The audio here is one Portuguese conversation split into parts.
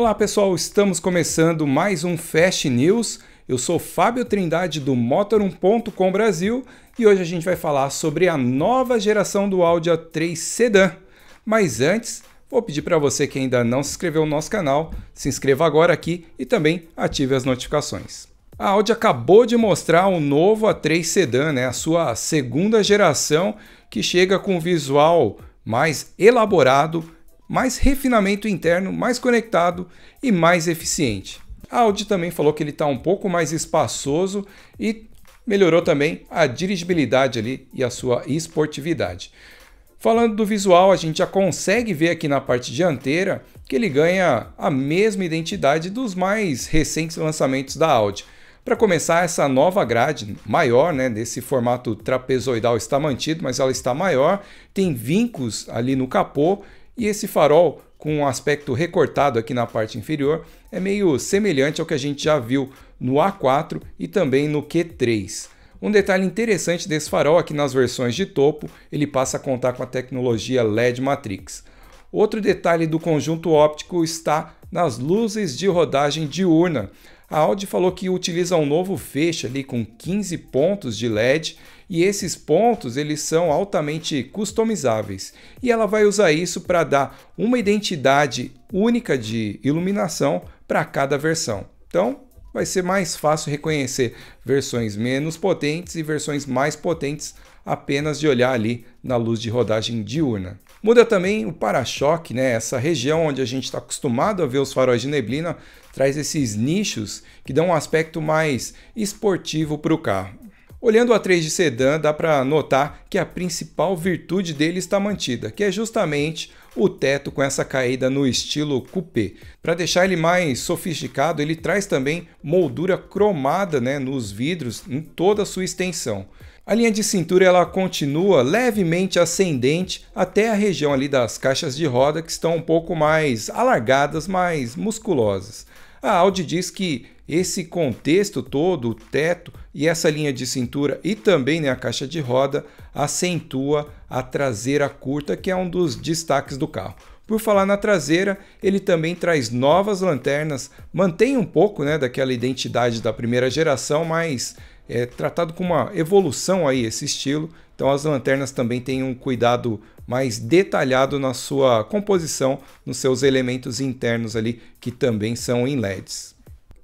Olá pessoal, estamos começando mais um Fast News. Eu sou Fábio Trindade do Motor1.com Brasil e hoje a gente vai falar sobre a nova geração do Audi A3 Sedan. Mas antes, vou pedir para você que ainda não se inscreveu no nosso canal, se inscreva agora aqui e também ative as notificações. A Audi acabou de mostrar o um novo A3 Sedan, né? a sua segunda geração, que chega com um visual mais elaborado, mais refinamento interno, mais conectado e mais eficiente. A Audi também falou que ele está um pouco mais espaçoso e melhorou também a dirigibilidade ali e a sua esportividade. Falando do visual, a gente já consegue ver aqui na parte dianteira que ele ganha a mesma identidade dos mais recentes lançamentos da Audi. Para começar, essa nova grade maior, né, desse formato trapezoidal está mantido, mas ela está maior, tem vincos ali no capô e esse farol com um aspecto recortado aqui na parte inferior é meio semelhante ao que a gente já viu no A4 e também no Q3. Um detalhe interessante desse farol aqui é nas versões de topo, ele passa a contar com a tecnologia LED Matrix. Outro detalhe do conjunto óptico está nas luzes de rodagem diurna. A Audi falou que utiliza um novo feixe ali com 15 pontos de LED e esses pontos eles são altamente customizáveis. E ela vai usar isso para dar uma identidade única de iluminação para cada versão. Então, vai ser mais fácil reconhecer versões menos potentes e versões mais potentes apenas de olhar ali na luz de rodagem diurna. Muda também o para-choque, né? Essa região onde a gente está acostumado a ver os faróis de neblina traz esses nichos que dão um aspecto mais esportivo para o carro. Olhando o A3 de sedã, dá para notar que a principal virtude dele está mantida, que é justamente o teto com essa caída no estilo coupé. Para deixar ele mais sofisticado, ele traz também moldura cromada né, nos vidros em toda a sua extensão. A linha de cintura ela continua levemente ascendente até a região ali das caixas de roda que estão um pouco mais alargadas, mais musculosas. A Audi diz que esse contexto todo, o teto e essa linha de cintura e também né, a caixa de roda acentua a traseira curta, que é um dos destaques do carro. Por falar na traseira, ele também traz novas lanternas, mantém um pouco né, daquela identidade da primeira geração, mas é tratado com uma evolução aí esse estilo. Então as lanternas também têm um cuidado mais detalhado na sua composição, nos seus elementos internos ali, que também são em LEDs.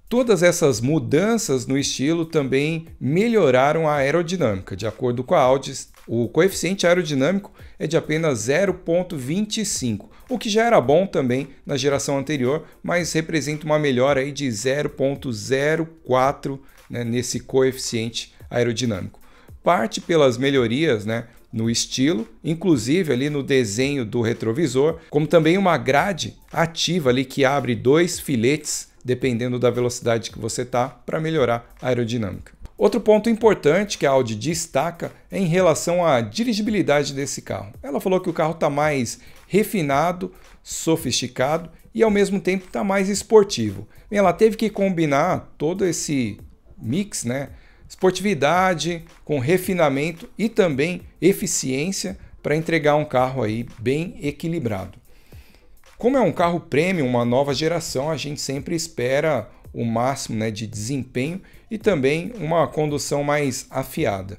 Todas essas mudanças no estilo também melhoraram a aerodinâmica. De acordo com a Audi, o coeficiente aerodinâmico é de apenas 0,25, o que já era bom também na geração anterior, mas representa uma melhora aí de 0,04 né, nesse coeficiente aerodinâmico. Parte pelas melhorias né, no estilo, inclusive ali no desenho do retrovisor, como também uma grade ativa ali que abre dois filetes, dependendo da velocidade que você está, para melhorar a aerodinâmica. Outro ponto importante que a Audi destaca é em relação à dirigibilidade desse carro. Ela falou que o carro está mais refinado, sofisticado e ao mesmo tempo está mais esportivo. ela teve que combinar todo esse mix, né? esportividade, com refinamento e também eficiência para entregar um carro aí bem equilibrado. Como é um carro premium, uma nova geração, a gente sempre espera o máximo né, de desempenho e também uma condução mais afiada.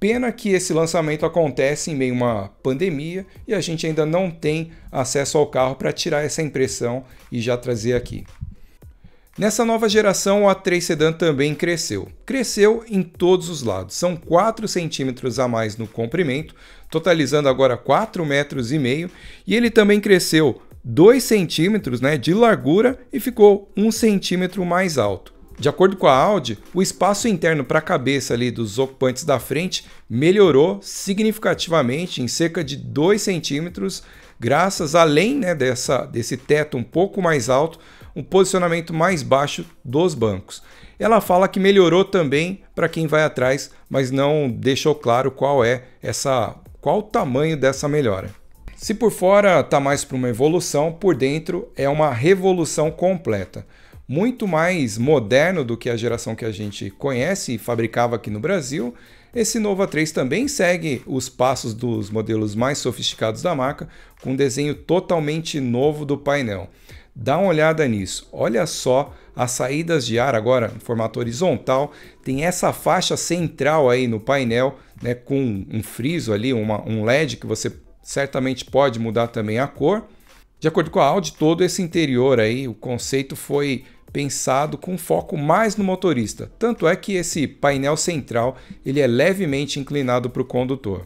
Pena que esse lançamento acontece em meio a uma pandemia e a gente ainda não tem acesso ao carro para tirar essa impressão e já trazer aqui. Nessa nova geração, o A3 Sedan também cresceu. Cresceu em todos os lados, são 4 centímetros a mais no comprimento, totalizando agora 4 metros e meio, e ele também cresceu 2 centímetros né, de largura e ficou 1 centímetro mais alto. De acordo com a Audi, o espaço interno para a cabeça ali dos ocupantes da frente melhorou significativamente em cerca de 2 centímetros, graças além né, dessa, desse teto um pouco mais alto um posicionamento mais baixo dos bancos. Ela fala que melhorou também para quem vai atrás, mas não deixou claro qual é essa, qual o tamanho dessa melhora. Se por fora está mais para uma evolução, por dentro é uma revolução completa muito mais moderno do que a geração que a gente conhece e fabricava aqui no Brasil. Esse novo A3 também segue os passos dos modelos mais sofisticados da marca, com um desenho totalmente novo do painel. Dá uma olhada nisso. Olha só as saídas de ar agora em formato horizontal. Tem essa faixa central aí no painel, né, com um friso ali, uma, um LED que você certamente pode mudar também a cor. De acordo com a Audi, todo esse interior aí, o conceito foi pensado com foco mais no motorista. Tanto é que esse painel central ele é levemente inclinado para o condutor.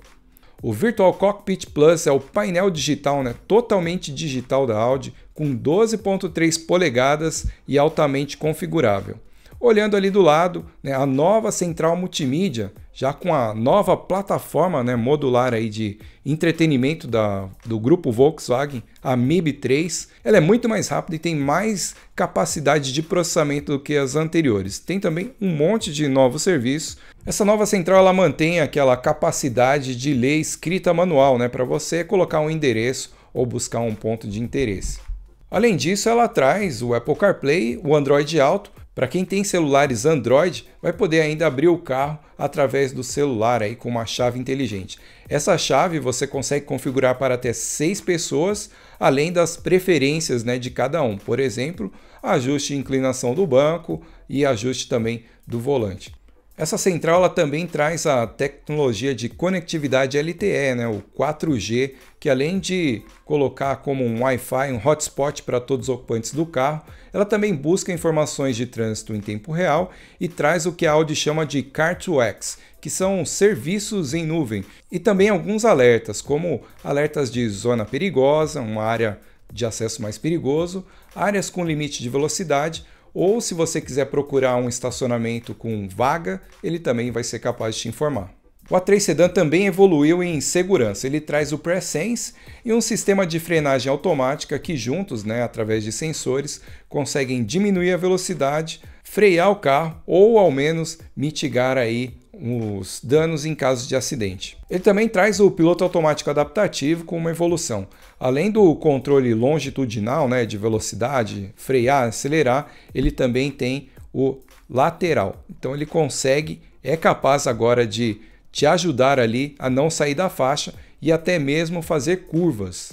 O Virtual Cockpit Plus é o painel digital, né, totalmente digital da Audi, com 12.3 polegadas e altamente configurável. Olhando ali do lado, né, a nova central multimídia, já com a nova plataforma né, modular aí de entretenimento da, do grupo Volkswagen, a MIB3, ela é muito mais rápida e tem mais capacidade de processamento do que as anteriores. Tem também um monte de novos serviços. Essa nova central ela mantém aquela capacidade de ler escrita manual né, para você colocar um endereço ou buscar um ponto de interesse. Além disso, ela traz o Apple CarPlay, o Android Auto. Para quem tem celulares Android, vai poder ainda abrir o carro através do celular aí com uma chave inteligente. Essa chave você consegue configurar para até seis pessoas, além das preferências né, de cada um. Por exemplo, ajuste de inclinação do banco e ajuste também do volante. Essa central ela também traz a tecnologia de conectividade LTE, né, o 4G, que além de colocar como um Wi-Fi, um hotspot para todos os ocupantes do carro, ela também busca informações de trânsito em tempo real e traz o que a Audi chama de Car2X, que são serviços em nuvem, e também alguns alertas, como alertas de zona perigosa, uma área de acesso mais perigoso, áreas com limite de velocidade ou se você quiser procurar um estacionamento com vaga, ele também vai ser capaz de te informar. O A3 Sedan também evoluiu em segurança. Ele traz o Pre-Sense e um sistema de frenagem automática que juntos, né, através de sensores, conseguem diminuir a velocidade, frear o carro ou ao menos mitigar aí os danos em caso de acidente. Ele também traz o piloto automático adaptativo com uma evolução. Além do controle longitudinal, né, de velocidade, frear, acelerar, ele também tem o lateral. Então ele consegue, é capaz agora de te ajudar ali a não sair da faixa e até mesmo fazer curvas.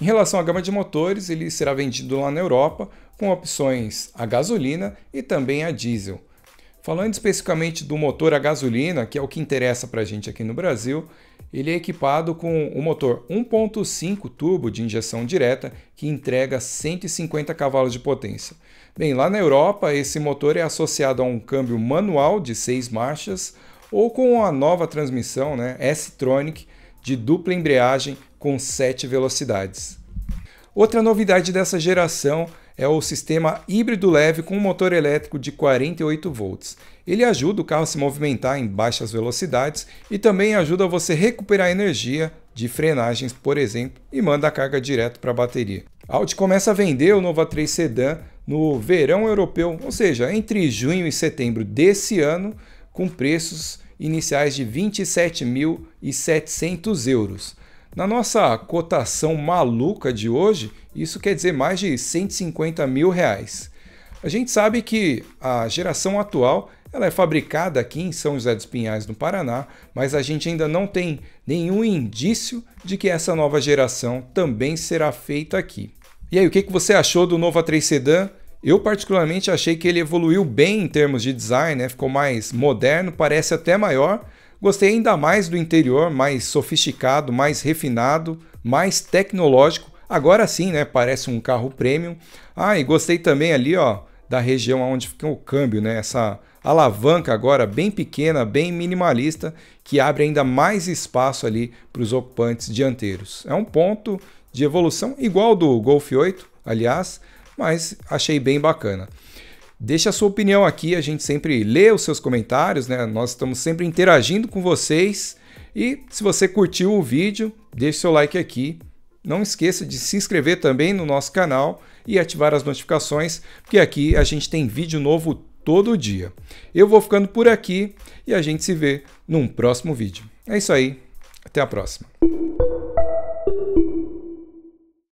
Em relação à gama de motores, ele será vendido lá na Europa com opções a gasolina e também a diesel. Falando especificamente do motor a gasolina, que é o que interessa para a gente aqui no Brasil, ele é equipado com o motor 1.5 turbo de injeção direta que entrega 150 cavalos de potência. Bem, lá na Europa, esse motor é associado a um câmbio manual de 6 marchas ou com a nova transmissão né, S-Tronic de dupla embreagem com 7 velocidades. Outra novidade dessa geração é o sistema híbrido leve com motor elétrico de 48 volts. Ele ajuda o carro a se movimentar em baixas velocidades e também ajuda você a recuperar energia de frenagens, por exemplo, e manda a carga direto para a bateria. A Audi começa a vender o Nova 3 Sedan no verão europeu, ou seja, entre junho e setembro desse ano, com preços iniciais de 27.700 euros. Na nossa cotação maluca de hoje, isso quer dizer mais de 150 mil reais. A gente sabe que a geração atual ela é fabricada aqui em São José dos Pinhais, no Paraná, mas a gente ainda não tem nenhum indício de que essa nova geração também será feita aqui. E aí, o que você achou do novo A3 Sedan? Eu particularmente achei que ele evoluiu bem em termos de design, né? ficou mais moderno, parece até maior, Gostei ainda mais do interior, mais sofisticado, mais refinado, mais tecnológico. Agora sim, né? Parece um carro premium. Ah, e gostei também ali, ó, da região onde fica o câmbio, né? Essa alavanca agora bem pequena, bem minimalista, que abre ainda mais espaço ali para os ocupantes dianteiros. É um ponto de evolução igual do Golf 8, aliás, mas achei bem bacana. Deixe a sua opinião aqui, a gente sempre lê os seus comentários, né? Nós estamos sempre interagindo com vocês. E se você curtiu o vídeo, deixe seu like aqui. Não esqueça de se inscrever também no nosso canal e ativar as notificações, porque aqui a gente tem vídeo novo todo dia. Eu vou ficando por aqui e a gente se vê num próximo vídeo. É isso aí, até a próxima.